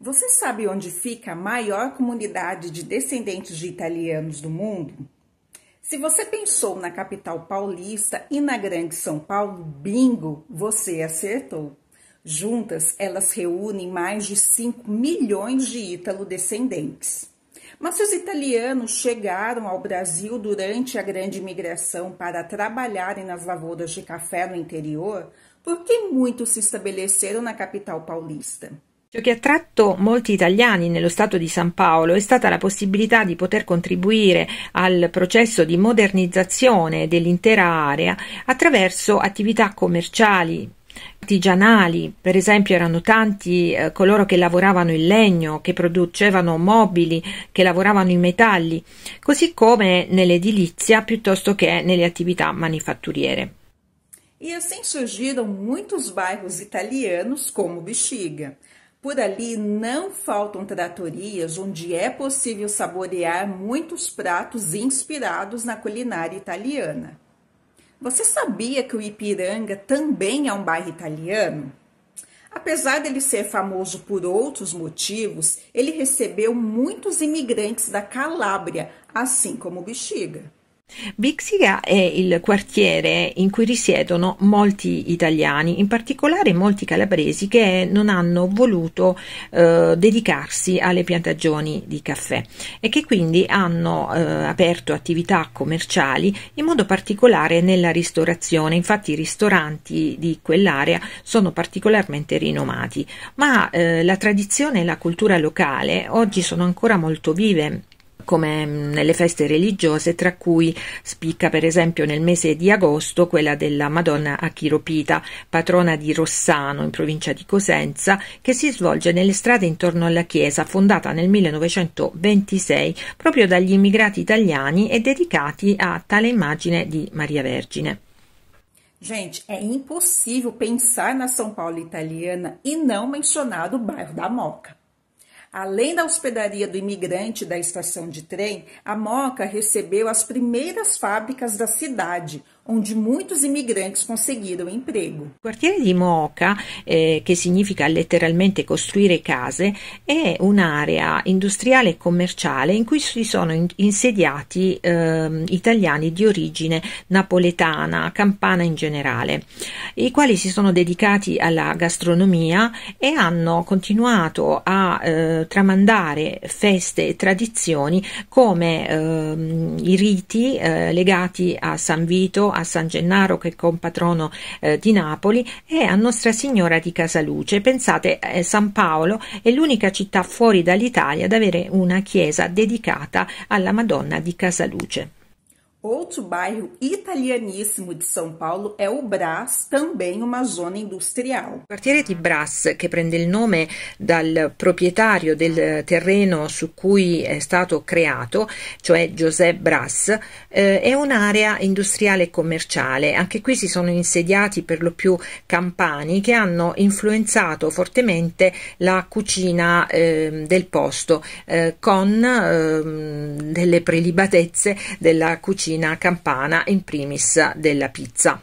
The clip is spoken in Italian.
Você sabe onde fica a maior comunidade de descendentes de italianos do mundo? Se você pensou na capital paulista e na Grande São Paulo, bingo, você acertou. Juntas, elas reúnem mais de 5 milhões de ítalo-descendentes. Mas se os italianos chegaram ao Brasil durante a grande Imigração para trabalharem nas lavouras de café no interior, por que muitos se estabeleceram na capital paulista? Ciò che ha attratto molti italiani nello Stato di San Paolo è stata la possibilità di poter contribuire al processo di modernizzazione dell'intera area attraverso attività commerciali, artigianali, per esempio erano tanti eh, coloro che lavoravano in legno, che producevano mobili, che lavoravano in metalli, così come nell'edilizia piuttosto che nelle attività manifatturiere. E assim surgiram muitos bairros italianos come Bexiga. Por ali não faltam tratorias onde é possível saborear muitos pratos inspirados na culinária italiana. Você sabia que o Ipiranga também é um bairro italiano? Apesar dele ser famoso por outros motivos, ele recebeu muitos imigrantes da Calábria, assim como Bexiga. Bixiga è il quartiere in cui risiedono molti italiani, in particolare molti calabresi che non hanno voluto eh, dedicarsi alle piantagioni di caffè e che quindi hanno eh, aperto attività commerciali in modo particolare nella ristorazione. Infatti i ristoranti di quell'area sono particolarmente rinomati, ma eh, la tradizione e la cultura locale oggi sono ancora molto vive come nelle feste religiose, tra cui spicca per esempio nel mese di agosto quella della Madonna Achiropita, patrona di Rossano in provincia di Cosenza, che si svolge nelle strade intorno alla chiesa, fondata nel 1926 proprio dagli immigrati italiani e dedicati a tale immagine di Maria Vergine. Gente, é impossível pensar na São Paulo italiana e non menzionare il bairro da Moca. Além da hospedaria do imigrante da estação de trem, a Moca recebeu as primeiras fábricas da cidade, onde muitos imigrantes conseguiram emprego. Il quartiere di Moca, eh, che significa letteralmente costruire case, è un'area industriale e commerciale in cui si sono in- insediati eh, italiani di origine napoletana, campana in generale, i quali si sono dedicati alla gastronomia e hanno continuato a eh, tramandare feste e tradizioni come ehm, i riti eh, legati a San Vito, a San Gennaro che è compatrono eh, di Napoli e a Nostra Signora di Casaluce. Pensate, eh, San Paolo è l'unica città fuori dall'Italia ad avere una chiesa dedicata alla Madonna di Casaluce. Outro bairro italianíssimo de São Paulo è o Brás, também una zona industrial. Il quartiere di Brás, che prende il nome dal proprietario del eh, terreno su cui è stato creato, cioè José Brás, eh, è un'area industriale e commerciale. Anche qui si sono insediati per lo più campani che hanno influenzato fortemente la cucina eh, del posto, eh, con ehm, delle prelibatezze della cucina cucina campana in primis della pizza.